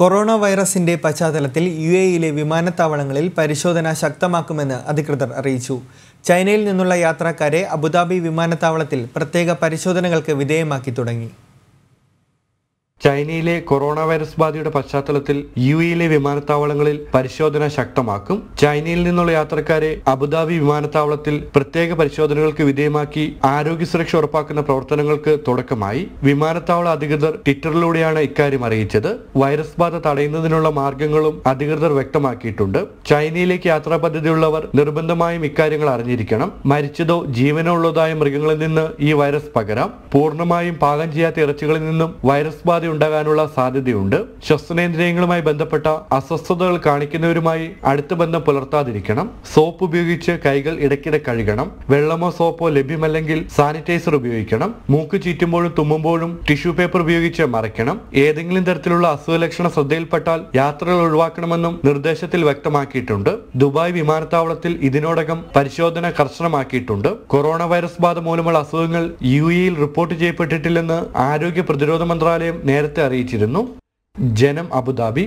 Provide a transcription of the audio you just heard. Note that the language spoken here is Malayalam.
കൊറോണ വൈറസിന്റെ പശ്ചാത്തലത്തിൽ യു എയിലെ വിമാനത്താവളങ്ങളിൽ പരിശോധന ശക്തമാക്കുമെന്ന് അധികൃതർ അറിയിച്ചു ചൈനയിൽ നിന്നുള്ള യാത്രക്കാരെ അബുദാബി വിമാനത്താവളത്തിൽ പ്രത്യേക പരിശോധനകൾക്ക് വിധേയമാക്കി തുടങ്ങി ചൈനയിലെ കൊറോണ വൈറസ് ബാധയുടെ പശ്ചാത്തലത്തിൽ യു എയിലെ വിമാനത്താവളങ്ങളിൽ പരിശോധന ശക്തമാക്കും ചൈനയിൽ നിന്നുള്ള യാത്രക്കാരെ അബുദാബി വിമാനത്താവളത്തിൽ പ്രത്യേക പരിശോധനകൾക്ക് വിധേയമാക്കി ആരോഗ്യ സുരക്ഷ ഉറപ്പാക്കുന്ന പ്രവർത്തനങ്ങൾക്ക് തുടക്കമായി വിമാനത്താവള അധികൃതർ ട്വിറ്ററിലൂടെയാണ് ഇക്കാര്യം അറിയിച്ചത് വൈറസ് ബാധ തടയുന്നതിനുള്ള മാർഗങ്ങളും അധികൃതർ വ്യക്തമാക്കിയിട്ടുണ്ട് ചൈനയിലേക്ക് യാത്രാ പദ്ധതിയുള്ളവർ നിർബന്ധമായും ഇക്കാര്യങ്ങൾ അറിഞ്ഞിരിക്കണം മരിച്ചതോ ജീവനോ ഉള്ളതായ മൃഗങ്ങളിൽ നിന്ന് ഈ വൈറസ് പകരാം പൂർണ്ണമായും പാകം ചെയ്യാത്ത ഇറച്ചികളിൽ നിന്നും വൈറസ് ബാധ ഉണ്ടാകാനുള്ള സാധ്യതയുണ്ട് ശ്വസനേന്ദ്രിയങ്ങളുമായി ബന്ധപ്പെട്ട അസ്വസ്ഥതകൾ കാണിക്കുന്നവരുമായി അടുത്ത ബന്ധം പുലർത്താതിരിക്കണം സോപ്പ് ഉപയോഗിച്ച് കൈകൾ ഇടയ്ക്കിടെ കഴുകണം വെള്ളമോ സോപ്പോ ലഭ്യമല്ലെങ്കിൽ സാനിറ്റൈസർ ഉപയോഗിക്കണം മൂക്ക് ചീറ്റുമ്പോഴും തുമ്മുമ്പോഴും ടിഷ്യൂ പേപ്പർ ഉപയോഗിച്ച് മറയ്ക്കണം ഏതെങ്കിലും തരത്തിലുള്ള അസുഖലക്ഷണ ശ്രദ്ധയിൽപ്പെട്ടാൽ യാത്രകൾ ഒഴിവാക്കണമെന്നും നിർദ്ദേശത്തിൽ വ്യക്തമാക്കിയിട്ടുണ്ട് ദുബായ് വിമാനത്താവളത്തിൽ ഇതിനോടകം പരിശോധന കർശനമാക്കിയിട്ടുണ്ട് കൊറോണ വൈറസ് ബാധ മൂലമുള്ള അസുഖങ്ങൾ യു എയിൽ റിപ്പോർട്ട് ചെയ്യപ്പെട്ടിട്ടില്ലെന്ന് ആരോഗ്യ പ്രതിരോധ മന്ത്രാലയം നേരത്തെ അറിയിച്ചിരുന്നു ജനം അബുദാബി